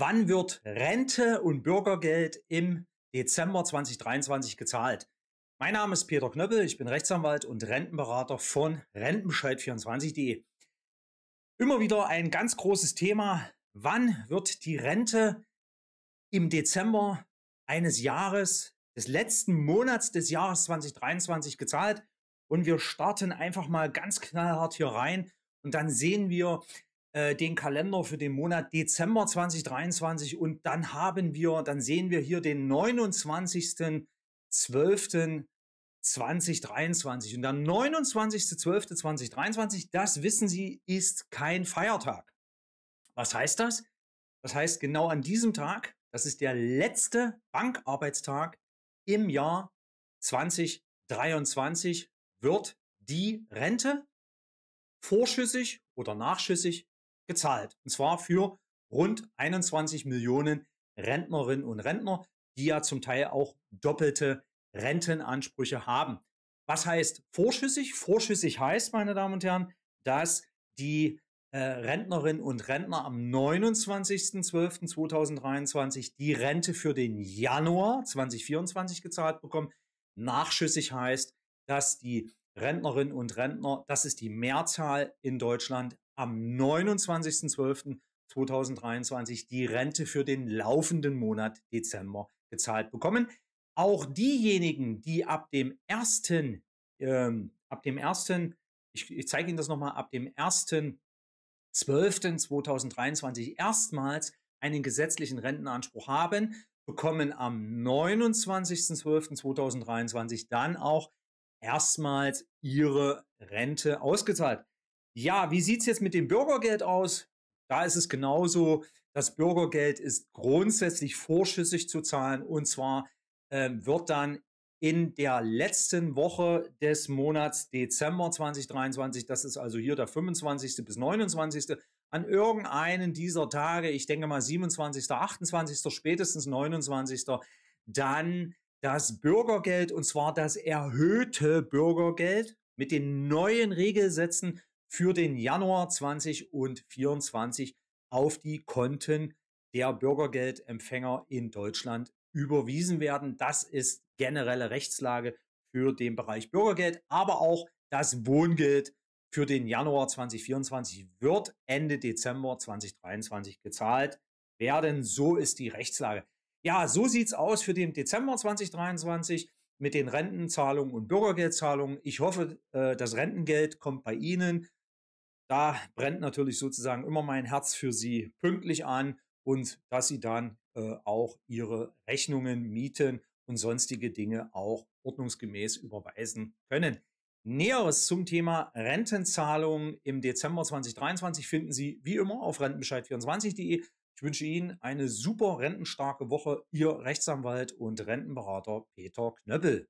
Wann wird Rente und Bürgergeld im Dezember 2023 gezahlt? Mein Name ist Peter Knöppel, ich bin Rechtsanwalt und Rentenberater von Rentenbescheid24.de. Immer wieder ein ganz großes Thema. Wann wird die Rente im Dezember eines Jahres, des letzten Monats des Jahres 2023 gezahlt? Und wir starten einfach mal ganz knallhart hier rein und dann sehen wir, äh, den Kalender für den Monat Dezember 2023 und dann haben wir, dann sehen wir hier den 29.12.2023. Und der 29.12.2023, das wissen Sie, ist kein Feiertag. Was heißt das? Das heißt, genau an diesem Tag, das ist der letzte Bankarbeitstag im Jahr 2023, wird die Rente vorschüssig oder nachschüssig gezahlt. Und zwar für rund 21 Millionen Rentnerinnen und Rentner, die ja zum Teil auch doppelte Rentenansprüche haben. Was heißt vorschüssig? Vorschüssig heißt, meine Damen und Herren, dass die äh, Rentnerinnen und Rentner am 29.12.2023 die Rente für den Januar 2024 gezahlt bekommen. Nachschüssig heißt, dass die Rentnerinnen und Rentner, das ist die Mehrzahl in Deutschland, am 29.12.2023 die Rente für den laufenden Monat Dezember gezahlt bekommen. Auch diejenigen, die ab dem ersten, ähm, ab dem ersten, ich, ich zeige Ihnen das nochmal, ab dem ersten 12.12.2023 erstmals einen gesetzlichen Rentenanspruch haben, bekommen am 29.12.2023 dann auch erstmals ihre Rente ausgezahlt. Ja, wie sieht es jetzt mit dem Bürgergeld aus? Da ist es genauso. Das Bürgergeld ist grundsätzlich vorschüssig zu zahlen und zwar ähm, wird dann in der letzten Woche des Monats Dezember 2023, das ist also hier der 25. bis 29. an irgendeinen dieser Tage, ich denke mal 27., 28., spätestens 29., dann das Bürgergeld und zwar das erhöhte Bürgergeld mit den neuen Regelsätzen für den Januar 2024 auf die Konten der Bürgergeldempfänger in Deutschland überwiesen werden. Das ist generelle Rechtslage für den Bereich Bürgergeld, aber auch das Wohngeld für den Januar 2024 wird Ende Dezember 2023 gezahlt werden. So ist die Rechtslage. Ja, so sieht es aus für den Dezember 2023 mit den Rentenzahlungen und Bürgergeldzahlungen. Ich hoffe, äh, das Rentengeld kommt bei Ihnen da brennt natürlich sozusagen immer mein Herz für sie pünktlich an und dass sie dann äh, auch ihre Rechnungen, Mieten und sonstige Dinge auch ordnungsgemäß überweisen können. Näheres zum Thema Rentenzahlung im Dezember 2023 finden Sie wie immer auf rentenbescheid24.de. Ich wünsche Ihnen eine super rentenstarke Woche. Ihr Rechtsanwalt und Rentenberater Peter Knöppel.